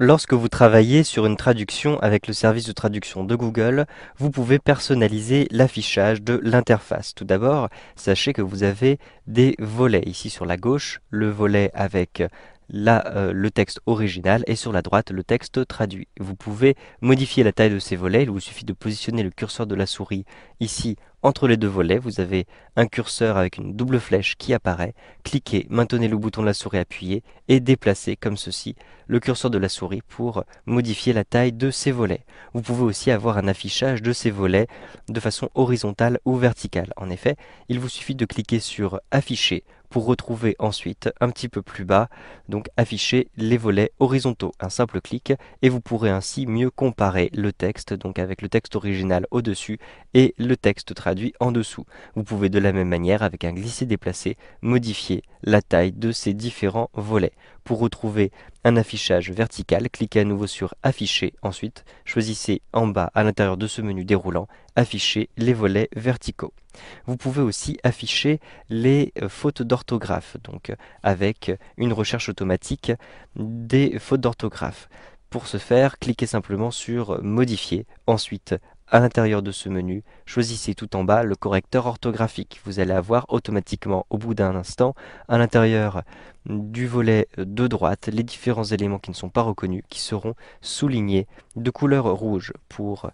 Lorsque vous travaillez sur une traduction avec le service de traduction de Google, vous pouvez personnaliser l'affichage de l'interface. Tout d'abord, sachez que vous avez des volets. Ici sur la gauche, le volet avec là euh, le texte original et sur la droite le texte traduit. Vous pouvez modifier la taille de ces volets, il vous suffit de positionner le curseur de la souris ici entre les deux volets, vous avez un curseur avec une double flèche qui apparaît, cliquez, maintenez le bouton de la souris appuyé et déplacez comme ceci le curseur de la souris pour modifier la taille de ces volets. Vous pouvez aussi avoir un affichage de ces volets de façon horizontale ou verticale. En effet, il vous suffit de cliquer sur afficher pour retrouver ensuite un petit peu plus bas donc afficher les volets horizontaux. Un simple clic et vous pourrez ainsi mieux comparer le texte donc avec le texte original au-dessus et le texte traduit en dessous. Vous pouvez de la même manière avec un glisser déplacé modifier la taille de ces différents volets. Pour retrouver un affichage vertical, cliquez à nouveau sur afficher. Ensuite, choisissez en bas à l'intérieur de ce menu déroulant afficher les volets verticaux. Vous pouvez aussi afficher les euh, fautes d'orthographe, donc euh, avec euh, une recherche automatique des fautes d'orthographe. Pour ce faire, cliquez simplement sur Modifier, ensuite à l'intérieur de ce menu, choisissez tout en bas le correcteur orthographique. Vous allez avoir automatiquement, au bout d'un instant, à l'intérieur du volet de droite, les différents éléments qui ne sont pas reconnus, qui seront soulignés de couleur rouge pour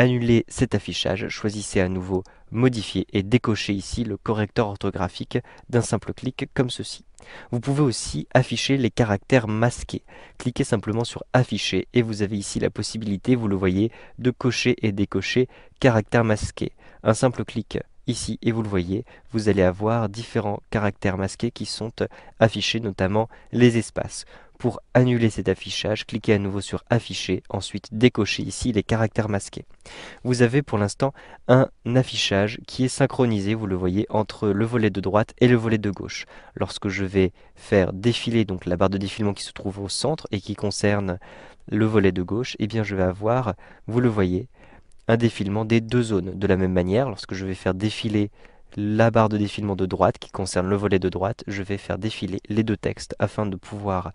Annuler cet affichage, choisissez à nouveau Modifier et décocher ici le correcteur orthographique d'un simple clic comme ceci. Vous pouvez aussi afficher les caractères masqués. Cliquez simplement sur Afficher et vous avez ici la possibilité, vous le voyez, de cocher et décocher caractères masqués. Un simple clic ici et vous le voyez, vous allez avoir différents caractères masqués qui sont affichés, notamment les espaces. Pour annuler cet affichage, cliquez à nouveau sur Afficher, ensuite décochez ici les caractères masqués. Vous avez pour l'instant un affichage qui est synchronisé, vous le voyez, entre le volet de droite et le volet de gauche. Lorsque je vais faire défiler donc la barre de défilement qui se trouve au centre et qui concerne le volet de gauche, eh bien je vais avoir, vous le voyez, un défilement des deux zones. De la même manière, lorsque je vais faire défiler la barre de défilement de droite qui concerne le volet de droite, je vais faire défiler les deux textes afin de pouvoir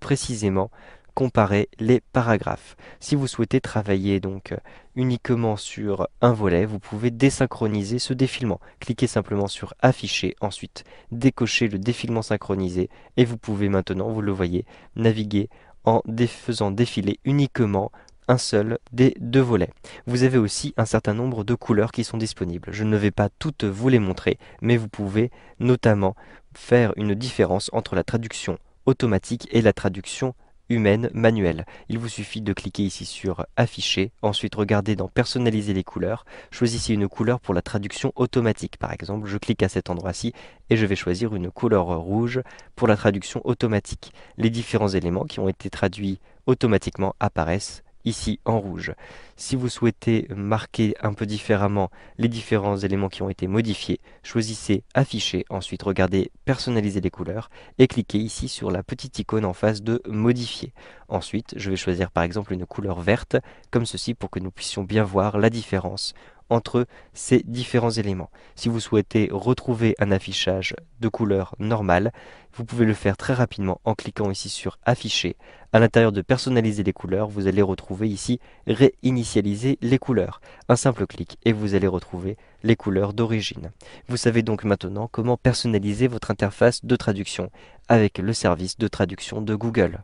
précisément comparer les paragraphes. Si vous souhaitez travailler donc euh, uniquement sur un volet, vous pouvez désynchroniser ce défilement. Cliquez simplement sur afficher, ensuite décochez le défilement synchronisé et vous pouvez maintenant, vous le voyez, naviguer en faisant défiler uniquement un seul des deux volets. Vous avez aussi un certain nombre de couleurs qui sont disponibles. Je ne vais pas toutes vous les montrer, mais vous pouvez notamment faire une différence entre la traduction automatique et la traduction humaine manuelle. Il vous suffit de cliquer ici sur afficher, ensuite regardez dans personnaliser les couleurs, choisissez une couleur pour la traduction automatique. Par exemple, je clique à cet endroit-ci et je vais choisir une couleur rouge pour la traduction automatique. Les différents éléments qui ont été traduits automatiquement apparaissent ici en rouge. Si vous souhaitez marquer un peu différemment les différents éléments qui ont été modifiés, choisissez Afficher, ensuite regardez Personnaliser les couleurs et cliquez ici sur la petite icône en face de Modifier. Ensuite, je vais choisir par exemple une couleur verte, comme ceci, pour que nous puissions bien voir la différence entre ces différents éléments. Si vous souhaitez retrouver un affichage de couleur normale, vous pouvez le faire très rapidement en cliquant ici sur afficher. À l'intérieur de personnaliser les couleurs, vous allez retrouver ici réinitialiser les couleurs. Un simple clic et vous allez retrouver les couleurs d'origine. Vous savez donc maintenant comment personnaliser votre interface de traduction avec le service de traduction de Google.